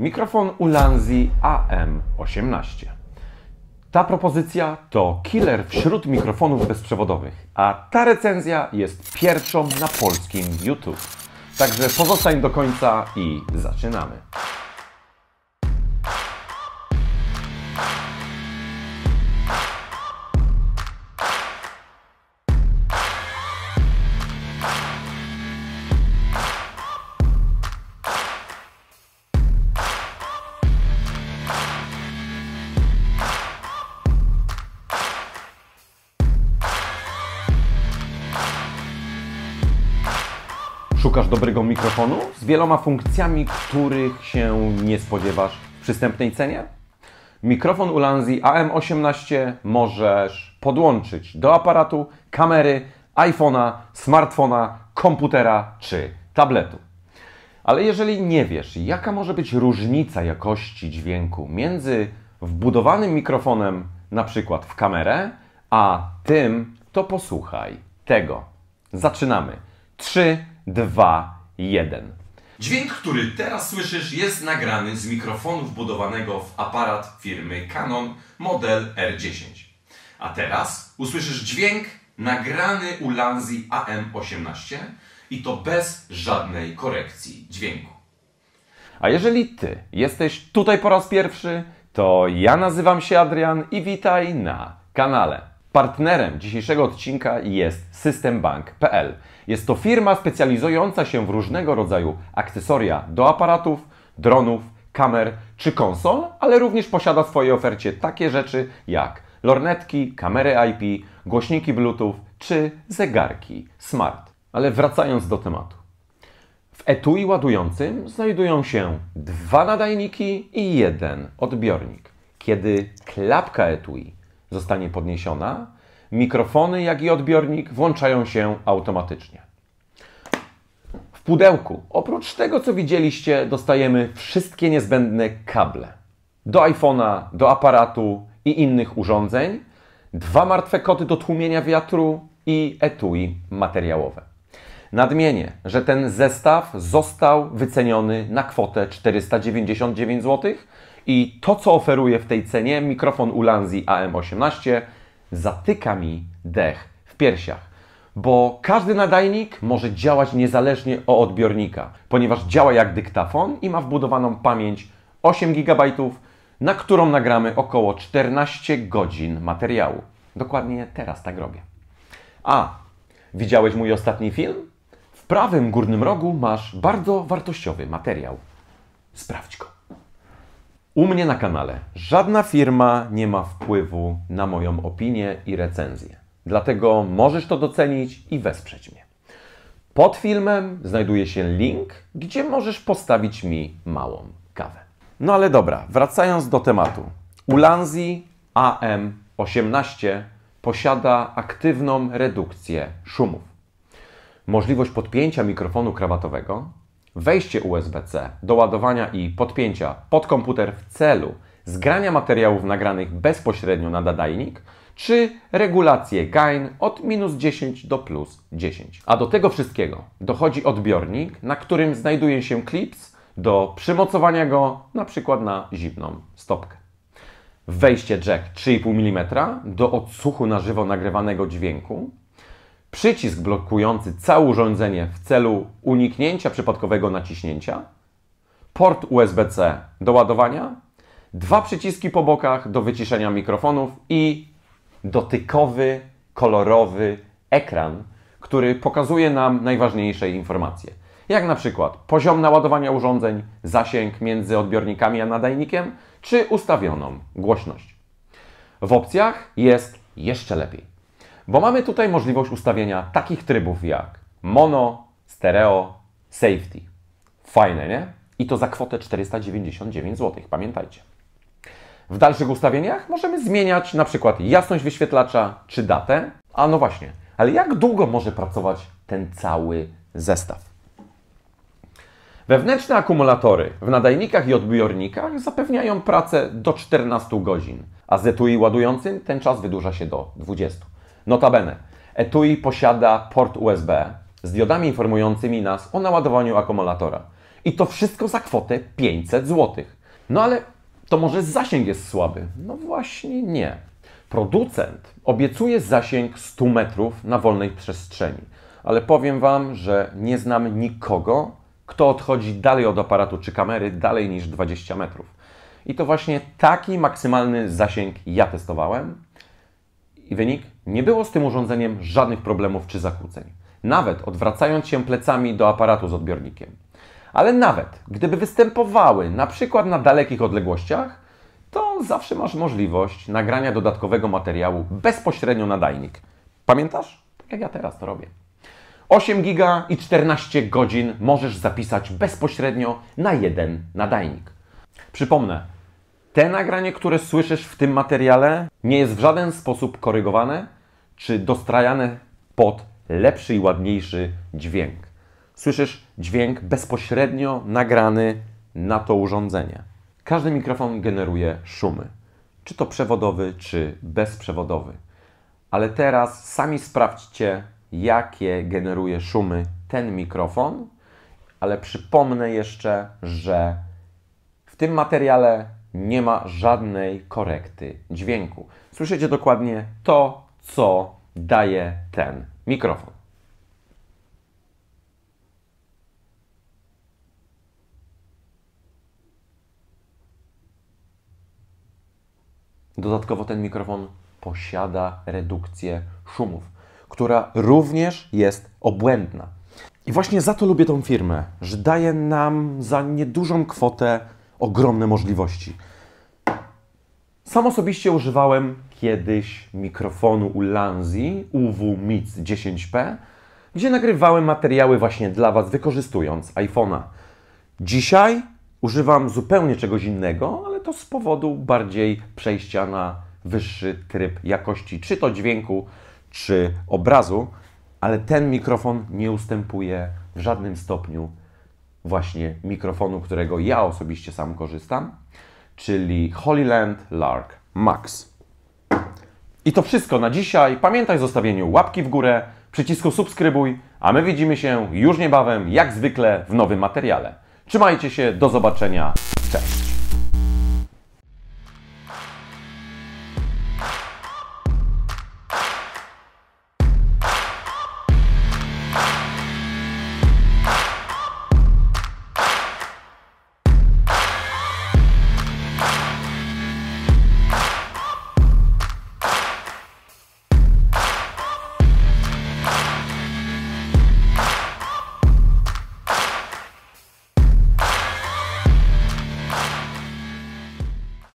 Mikrofon Ulanzi AM18. Ta propozycja to killer wśród mikrofonów bezprzewodowych, a ta recenzja jest pierwszą na polskim YouTube. Także pozostań do końca i zaczynamy. Szukasz dobrego mikrofonu z wieloma funkcjami, których się nie spodziewasz w przystępnej cenie? Mikrofon Ulanzi AM18 możesz podłączyć do aparatu, kamery, iPhone'a, smartfona, komputera czy tabletu. Ale jeżeli nie wiesz, jaka może być różnica jakości dźwięku między wbudowanym mikrofonem, na przykład w kamerę, a tym, to posłuchaj tego. Zaczynamy. 3, 2, 1. Dźwięk, który teraz słyszysz, jest nagrany z mikrofonu wbudowanego w aparat firmy Canon model R10. A teraz usłyszysz dźwięk nagrany u Lanzi AM18 i to bez żadnej korekcji dźwięku. A jeżeli ty jesteś tutaj po raz pierwszy, to ja nazywam się Adrian i witaj na kanale. Partnerem dzisiejszego odcinka jest systembank.pl jest to firma specjalizująca się w różnego rodzaju akcesoria do aparatów, dronów, kamer czy konsol, ale również posiada w swojej ofercie takie rzeczy jak lornetki, kamery IP, głośniki Bluetooth czy zegarki smart. Ale wracając do tematu. W etui ładującym znajdują się dwa nadajniki i jeden odbiornik. Kiedy klapka etui zostanie podniesiona, Mikrofony, jak i odbiornik włączają się automatycznie. W pudełku, oprócz tego co widzieliście, dostajemy wszystkie niezbędne kable. Do iPhone'a, do aparatu i innych urządzeń, dwa martwe koty do tłumienia wiatru i etui materiałowe. Nadmienię, że ten zestaw został wyceniony na kwotę 499 zł i to, co oferuje w tej cenie mikrofon Ulanzi AM18 zatyka mi dech w piersiach. Bo każdy nadajnik może działać niezależnie od odbiornika, ponieważ działa jak dyktafon i ma wbudowaną pamięć 8 GB, na którą nagramy około 14 godzin materiału. Dokładnie teraz tak robię. A, widziałeś mój ostatni film? W prawym górnym rogu masz bardzo wartościowy materiał. Sprawdź go. U mnie na kanale żadna firma nie ma wpływu na moją opinię i recenzję. Dlatego możesz to docenić i wesprzeć mnie. Pod filmem znajduje się link, gdzie możesz postawić mi małą kawę. No ale dobra, wracając do tematu. Ulanzi AM18 posiada aktywną redukcję szumów. Możliwość podpięcia mikrofonu krawatowego wejście USB-C do ładowania i podpięcia pod komputer w celu zgrania materiałów nagranych bezpośrednio na nadajnik, czy regulację gain od minus 10 do plus 10. A do tego wszystkiego dochodzi odbiornik, na którym znajduje się klips do przymocowania go na przykład na zimną stopkę. Wejście jack 3,5 mm do odsłuchu na żywo nagrywanego dźwięku przycisk blokujący całe urządzenie w celu uniknięcia przypadkowego naciśnięcia, port USB-C do ładowania, dwa przyciski po bokach do wyciszenia mikrofonów i dotykowy, kolorowy ekran, który pokazuje nam najważniejsze informacje. Jak na przykład poziom naładowania urządzeń, zasięg między odbiornikami a nadajnikiem, czy ustawioną głośność. W opcjach jest jeszcze lepiej. Bo mamy tutaj możliwość ustawienia takich trybów jak mono, stereo, safety. Fajne, nie? I to za kwotę 499 zł, pamiętajcie. W dalszych ustawieniach możemy zmieniać na przykład jasność wyświetlacza czy datę. A no właśnie, ale jak długo może pracować ten cały zestaw? Wewnętrzne akumulatory w nadajnikach i odbiornikach zapewniają pracę do 14 godzin, a ZTUI ładującym ten czas wydłuża się do 20. Notabene, etui posiada port USB z diodami informującymi nas o naładowaniu akumulatora. I to wszystko za kwotę 500 zł. No ale to może zasięg jest słaby? No właśnie nie. Producent obiecuje zasięg 100 metrów na wolnej przestrzeni, ale powiem Wam, że nie znam nikogo, kto odchodzi dalej od aparatu czy kamery, dalej niż 20 metrów. I to właśnie taki maksymalny zasięg ja testowałem i wynik? Nie było z tym urządzeniem żadnych problemów czy zakłóceń. Nawet odwracając się plecami do aparatu z odbiornikiem. Ale nawet gdyby występowały na przykład na dalekich odległościach, to zawsze masz możliwość nagrania dodatkowego materiału bezpośrednio na dajnik. Pamiętasz? Tak jak ja teraz to robię. 8 giga i 14 godzin możesz zapisać bezpośrednio na jeden nadajnik. Przypomnę, te nagranie, które słyszysz w tym materiale, nie jest w żaden sposób korygowane czy dostrajane pod lepszy i ładniejszy dźwięk. Słyszysz dźwięk bezpośrednio nagrany na to urządzenie. Każdy mikrofon generuje szumy, czy to przewodowy, czy bezprzewodowy. Ale teraz sami sprawdźcie, jakie generuje szumy ten mikrofon. Ale przypomnę jeszcze, że w tym materiale nie ma żadnej korekty dźwięku. Słyszycie dokładnie to, co daje ten mikrofon. Dodatkowo ten mikrofon posiada redukcję szumów, która również jest obłędna. I właśnie za to lubię tą firmę, że daje nam za niedużą kwotę ogromne możliwości. Sam osobiście używałem kiedyś mikrofonu Ulanzi UW-MIC 10P, gdzie nagrywałem materiały właśnie dla Was, wykorzystując iPhone'a. Dzisiaj używam zupełnie czegoś innego, ale to z powodu bardziej przejścia na wyższy tryb jakości, czy to dźwięku, czy obrazu, ale ten mikrofon nie ustępuje w żadnym stopniu właśnie mikrofonu, którego ja osobiście sam korzystam, czyli Holyland Lark Max. I to wszystko na dzisiaj. Pamiętaj o zostawieniu łapki w górę, przycisku subskrybuj, a my widzimy się już niebawem, jak zwykle, w nowym materiale. Trzymajcie się, do zobaczenia, cześć!